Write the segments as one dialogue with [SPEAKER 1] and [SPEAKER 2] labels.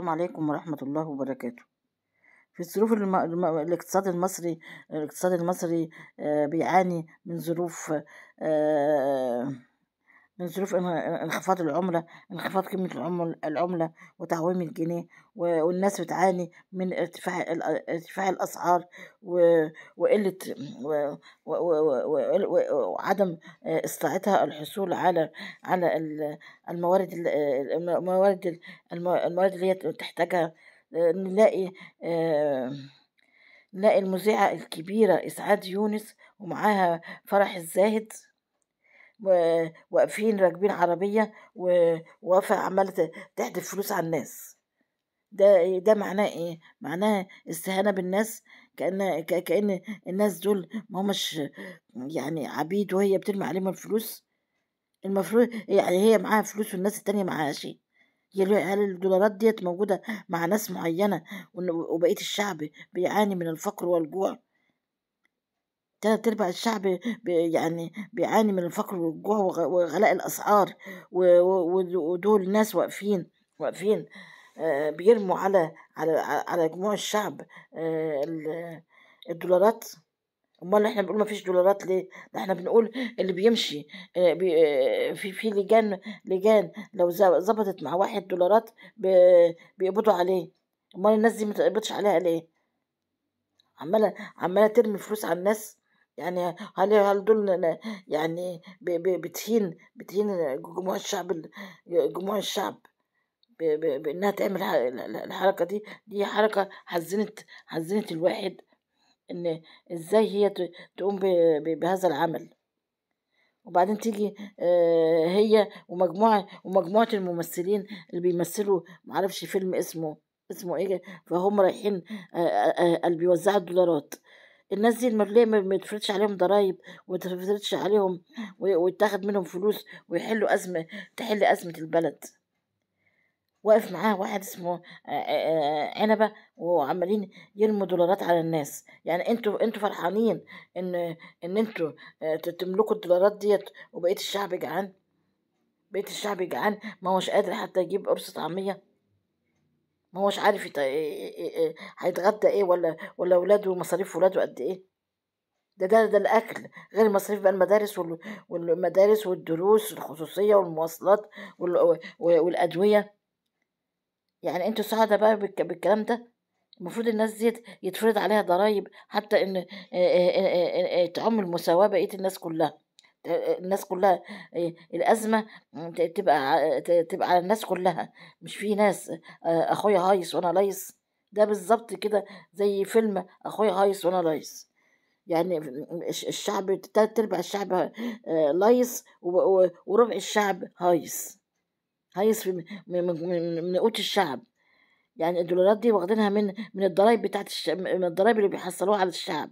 [SPEAKER 1] السلام عليكم ورحمة الله وبركاته في الظروف الم... الم... الاقتصاد المصري الاقتصاد المصري آه، بيعاني من ظروف آه، من ظروف انخفاض العملة انخفاض قيمة العملة, العملة وتعويم الجنيه والناس بتعاني من ارتفاع ارتفاع الأسعار وقلة وعدم استطاعتها الحصول على على الموارد الموارد الموارد اللي هي تحتاجها نلاقي نلاقي المذيعة الكبيرة إسعاد يونس ومعاها فرح الزاهد واقفين راكبين عربية وواقفة عمالة تحدف فلوس على الناس ده إيه، ده معناه ايه معناه استهانة بالناس كأن كأن الناس دول ما همش يعني عبيد وهي بترمي عليهم الفلوس المفروض يعني هي معاها فلوس والناس التانية معاها شيء هل الدولارات ديت موجودة مع ناس معينة وبقية الشعب بيعاني من الفقر والجوع ثلاث أرباع الشعب يعني بيعاني من الفقر والجوع وغلاء الأسعار ودول ناس واقفين واقفين آه، بيرموا على على على جموع الشعب آه، الدولارات امال احنا بنقول ما فيش دولارات ليه احنا بنقول اللي بيمشي آه، في في لجان لجان لو ظبطت مع واحد دولارات بيقبضوا عليه امال الناس دي ما تقبضش عليها ليه عماله عماله ترمي فلوس على الناس يعني هل هل دول يعني بتهين بتهين جموع الشعب جموع الشعب بانها تعمل الحركه دي دي حركه حزنت حزنت الواحد ان ازاي هي تقوم بهذا العمل وبعدين تيجي آه، هي ومجموعه ومجموعه الممثلين اللي بيمثلوا معرفش فيلم اسمه اسمه ايه فهم رايحين آه، آه، اللي بيوزعوا الدولارات الناس دي المولية ما يتفرضش عليهم ضرايب وما عليهم ويتاخد منهم فلوس ويحلوا أزمة تحل أزمة البلد واقف معاه واحد اسمه عنبة وعمالين يرموا دولارات على الناس يعني انتوا انتوا فرحانين ان ان انتوا آه، تملكوا الدولارات ديت وبقية الشعب جعان بقية الشعب جعان ما هوش قادر حتى يجيب قرصة طعمية ما هوش عارف هيتغدى ايه ولا ولا ولاده مصاريف ولاده قد ايه ده ده ده الاكل غير مصاريف بقى المدارس والمدارس والدروس الخصوصيه والمواصلات والادويه يعني انتوا سعداء بقى بالكلام ده المفروض الناس دي يتفرض عليها ضرائب حتى ان تعم المساواه بقيه الناس كلها الناس كلها الازمه تبقى تبقى على الناس كلها مش في ناس اخويا هايص وانا ليص ده بالظبط كده زي فيلم اخويا هايص وانا ليص يعني الشعب تلات ارباع الشعب ليص وربع الشعب هايص هايص من من قوت الشعب يعني الدولارات دي واخدينها من من الضرايب بتاعت من الضرايب اللي بيحصلوها على الشعب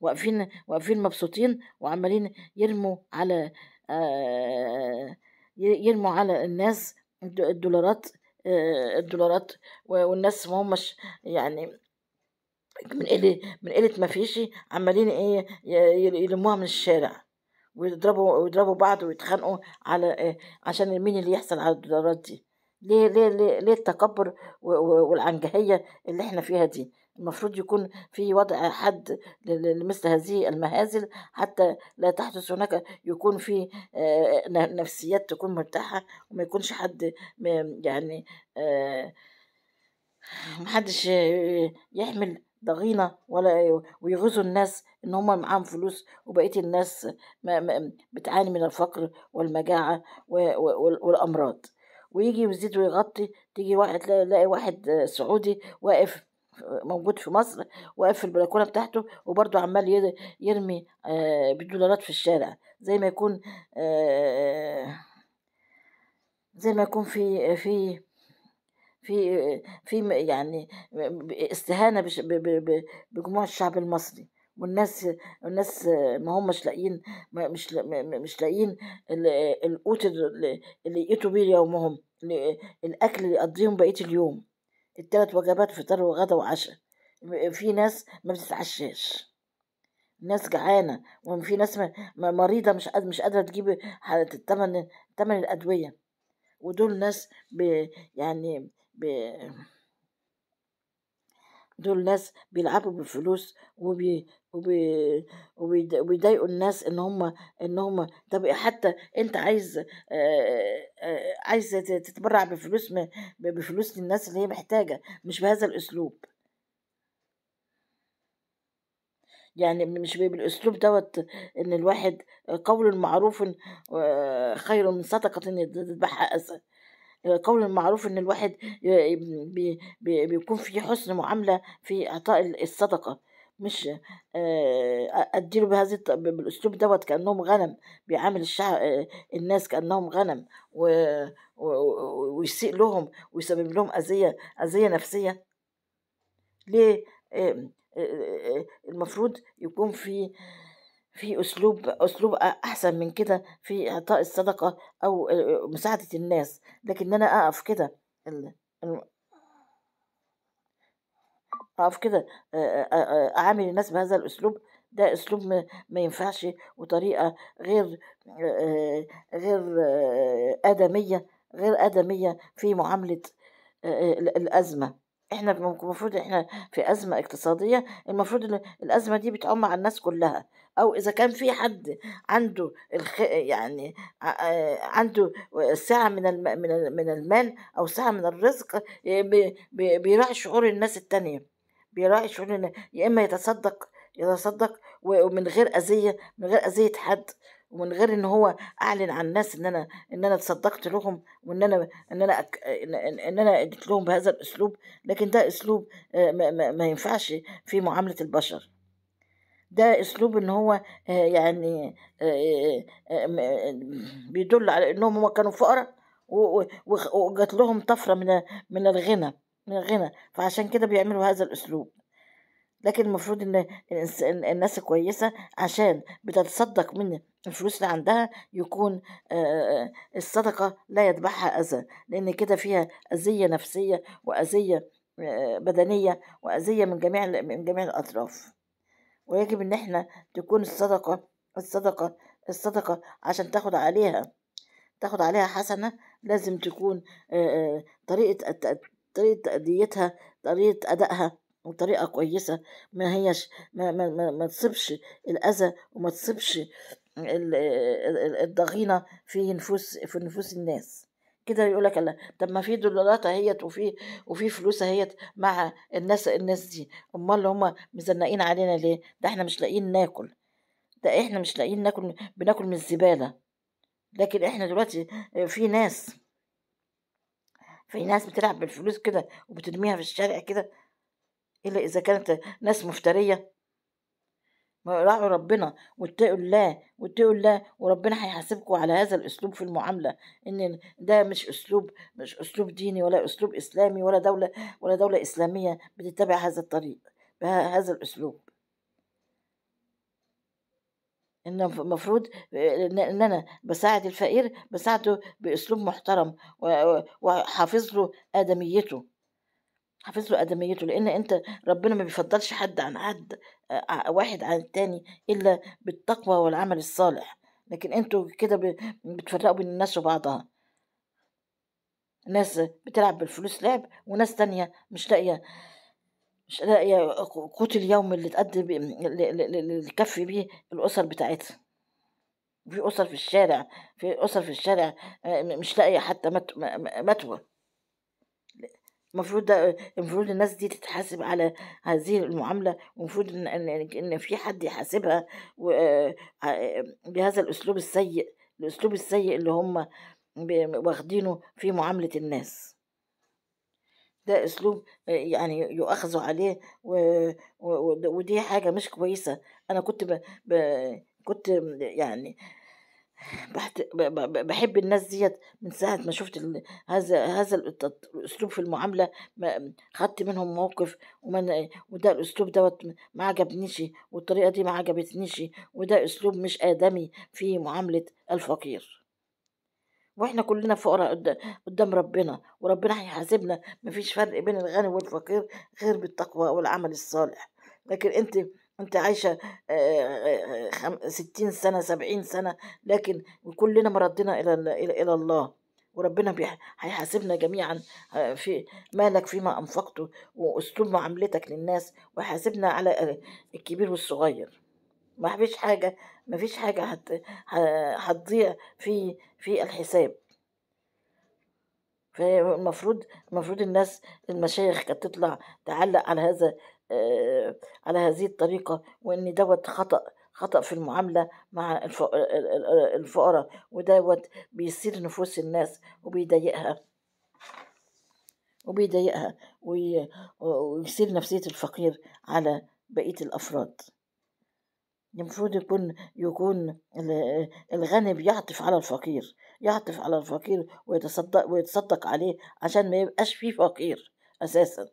[SPEAKER 1] واقفين واقفين مبسوطين وعمالين يرموا على آه، يرموا على الناس الدولارات آه، الدولارات والناس ما همش يعني من قلة من قلة ما فيش عمالين ايه يلموها من الشارع ويضربوا ويضربوا بعض ويتخانقوا على إيه عشان مين اللي يحصل على الدولارات دي ليه ليه, ليه التكبر والعنجهية اللي احنا فيها دي المفروض يكون في وضع حد لمثل هذه المهازل حتى لا تحدث هناك يكون في آه، نفسيات تكون مرتاحة وما يكونش حد يعني آه، محدش آه، يحمل ضغينة ولا ويغيظوا الناس إن هم معاهم فلوس وبقية الناس بتعاني من الفقر والمجاعة والأمراض ويجي يزيد ويغطي تيجي واحد تلاقي واحد سعودي واقف موجود في مصر واقف في البلكونه بتاعته وبرده عمال يرمي آه، بالدولارات في الشارع زي ما يكون آه، زي ما يكون في في في في يعني استهانه بجموع الشعب المصري والناس الناس ما هم مش لاقيين مش مش لاقيين القوت اللي يقيتوا بيه يومهم الاكل اللي يقضيهم بقيه اليوم التلات وجبات فطار وغدا وعشاء في ناس ما بتتعشاش ناس جعانه وفي ناس مريضه مش قادر مش قادره تجيب ثمن ثمن الادويه ودول ناس بي يعني بي دول ناس بيلعبوا بالفلوس وبي وبي وبيضايقوا الناس ان هم ان هم طب حتى انت عايز عايز تتبرع بفلوس بفلوس للناس اللي هي محتاجه مش بهذا الاسلوب يعني مش بالاسلوب دوت ان الواحد قول معروف خير من صدقه تذبحها اسد قول المعروف ان الواحد بيكون في حسن معامله في اعطاء الصدقه مش آه، اديله بهذه بالاسلوب دوت كانهم غنم بيعامل الشعب آه، الناس كانهم غنم ويسيء لهم ويسبب لهم اذيه اذيه نفسيه ليه آه، المفروض يكون في في اسلوب اسلوب احسن من كده في اعطاء الصدقه او مساعده الناس لكن انا اقف كده اقف كده اعامل الناس بهذا الاسلوب ده اسلوب ما ينفعش وطريقه غير غير ادميه غير ادميه في معامله الازمه احنا المفروض احنا في ازمه اقتصاديه المفروض الازمه دي بتعم على الناس كلها او اذا كان في حد عنده الخ... يعني عنده سعه من الم... من المال او سعه من الرزق بيراعي شعور الناس التانية بيراعي شعور يا اما يتصدق يتصدق ومن غير اذيه من غير اذيه حد ومن غير ان هو اعلن عن الناس ان انا ان انا اتصدقت لهم وان انا ان انا أك... ان انا اديت لهم بهذا الاسلوب لكن ده اسلوب ما, ما ينفعش في معامله البشر ده اسلوب ان هو آه، يعني آه، آه، بيدل على انهم هم كانوا فقراء وجات لهم طفره من من الغنى من الغنى فعشان كده بيعملوا هذا الاسلوب لكن المفروض ان الناس كويسه عشان بتتصدق من الفلوس اللي عندها يكون الصدقه لا يتبعها اذى لان كده فيها اذيه نفسيه واذيه بدنيه واذيه من جميع من جميع الاطراف ويجب إن إحنا تكون الصدقة الصدقة الصدقة عشان تاخد عليها تاخد عليها حسنة لازم تكون طريقة طريقة تأديتها طريقة أدائها وطريقة كويسة ما هيش ما, ما, ما, ما تصيبش الأذى وما تصيبش الضغينة في نفوس في نفوس الناس كده يقول لك لا طب ما في دولارات اهيت وفي وفي فلوس اهيت مع الناس الناس دي امال اللي هم مزنقين علينا ليه ده احنا مش لاقيين ناكل ده احنا مش لاقيين ناكل بناكل من الزباله لكن احنا دلوقتي في ناس في ناس بتلعب بالفلوس كده وبترميها في الشارع كده الا اذا كانت ناس مفتريه راعوا ربنا واتقوا الله واتقوا الله وربنا هيحاسبكم على هذا الاسلوب في المعامله ان ده مش اسلوب مش اسلوب ديني ولا اسلوب اسلامي ولا دوله ولا دوله اسلاميه بتتبع هذا الطريق بهذا الاسلوب ان المفروض ان انا بساعد الفقير بساعده باسلوب محترم وحافظ له ادميته حافظ له آدميته لأن أنت ربنا ما بيفضلش حد عن حد آه، آه، واحد عن التاني إلا بالتقوى والعمل الصالح لكن انتوا كده بتفرقوا بين الناس وبعضها ناس بتلعب بالفلوس لعب وناس تانية مش لاقية مش لاقية قوت اليوم اللي تأدي اللي تكفي بيه الأسر بتاعتها في أسر في الشارع في أسر في الشارع آه، مش لاقية حتى مت... متوى المفروض ده المفروض الناس دي تتحاسب على هذه المعاملة ومفروض إن, إن, إن في حد يحاسبها آه، آه، آه، بهذا الأسلوب السيء الأسلوب السيء اللي هم واخدينه في معاملة الناس ده أسلوب يعني يؤخذوا عليه ودي حاجة مش كويسة أنا كنت ب... ب... كنت يعني بحب الناس ديت من ساعة ما شفت هذا هذا الأسلوب في المعاملة خدت منهم موقف ومن وده الأسلوب دوت ما عجبنيش والطريقة دي ما عجبتنيش وده أسلوب مش آدمي في معاملة الفقير واحنا كلنا فقراء قدام ربنا وربنا هيحاسبنا مفيش فرق بين الغني والفقير غير بالتقوى والعمل الصالح لكن انت انت عايشة ستين سنة سبعين سنة لكن كلنا مردنا إلى إلى الله وربنا هيحاسبنا جميعا في مالك فيما أنفقته وأسلوب معاملتك للناس ويحاسبنا على الكبير والصغير ما فيش حاجة ما فيش حاجة هتضيع في في الحساب فالمفروض المفروض الناس المشايخ كانت تطلع تعلق على هذا آه، على هذه الطريقة وإن دوت خطأ خطأ في المعاملة مع الفقراء ودوت بيصير نفوس الناس وبيضايقها وبيضايقها ويصير نفسية الفقير على بقية الأفراد المفروض يكون يكون الغني بيعطف على الفقير يعطف على الفقير ويتصدق ويتصدق عليه عشان ما يبقاش فيه فقير أساساً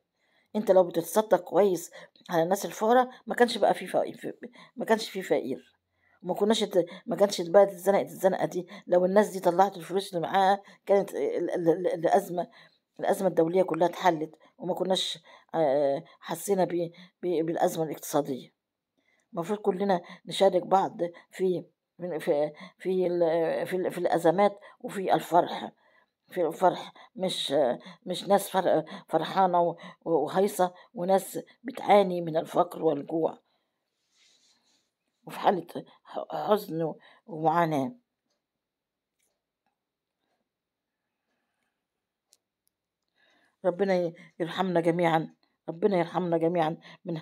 [SPEAKER 1] انت لو بتتصدق كويس على الناس الفقراء ما كانش بقى في فقير ما كانش في فقير ما كناش ما كانش البلد اتزنقت الزنقه دي لو الناس دي طلعت الفلوس اللي معاها كانت الازمه الأزمة الدولية كلها اتحلت وما كناش حسينا بالأزمة الاقتصادية المفروض كلنا نشارك بعض في في في في, في الأزمات وفي الفرح في فرح مش مش ناس فرحانة وهيصة وناس بتعاني من الفقر والجوع وفي حالة حزن ومعاناة ربنا يرحمنا جميعا ربنا يرحمنا جميعا من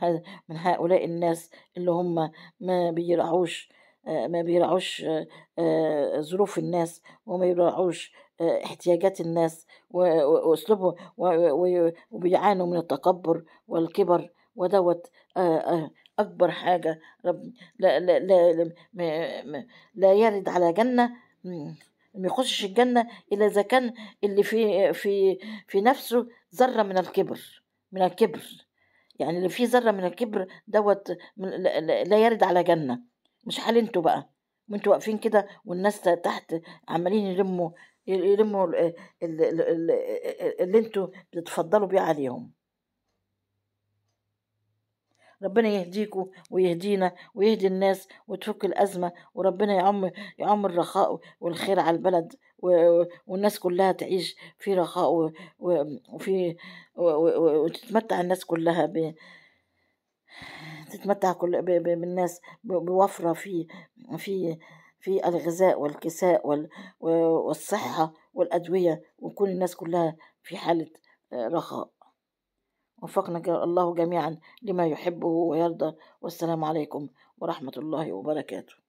[SPEAKER 1] من هؤلاء الناس اللي هم ما بيرعوش آه، ما بيرعوش آه، آه، ظروف الناس وما بيرعوش احتياجات الناس واسلوبهم وبيعانوا من التكبر والكبر ودوت آه، آه، اكبر حاجه رب لا لا لا لا يرد على جنه ما يخشش الجنة إلا إذا كان اللي في في في نفسه ذرة من الكبر من الكبر يعني اللي فيه ذرة من الكبر دوت لا يرد على جنة مش حال انتوا بقى وانتوا واقفين كده والناس تحت عمالين يلموا يلموا اللي انتوا بتتفضلوا بيه عليهم ربنا يهديكوا ويهدينا ويهدي الناس وتفك الأزمة وربنا يعم يعم الرخاء والخير على البلد والناس كلها تعيش في رخاء وفي وتتمتع الناس كلها تتمتع كل بالناس بوفرة في في في الغذاء والكساء والصحة والأدوية ويكون الناس كلها في حالة آه، رخاء وفقنا الله جميعا لما يحبه ويرضى والسلام عليكم ورحمة الله وبركاته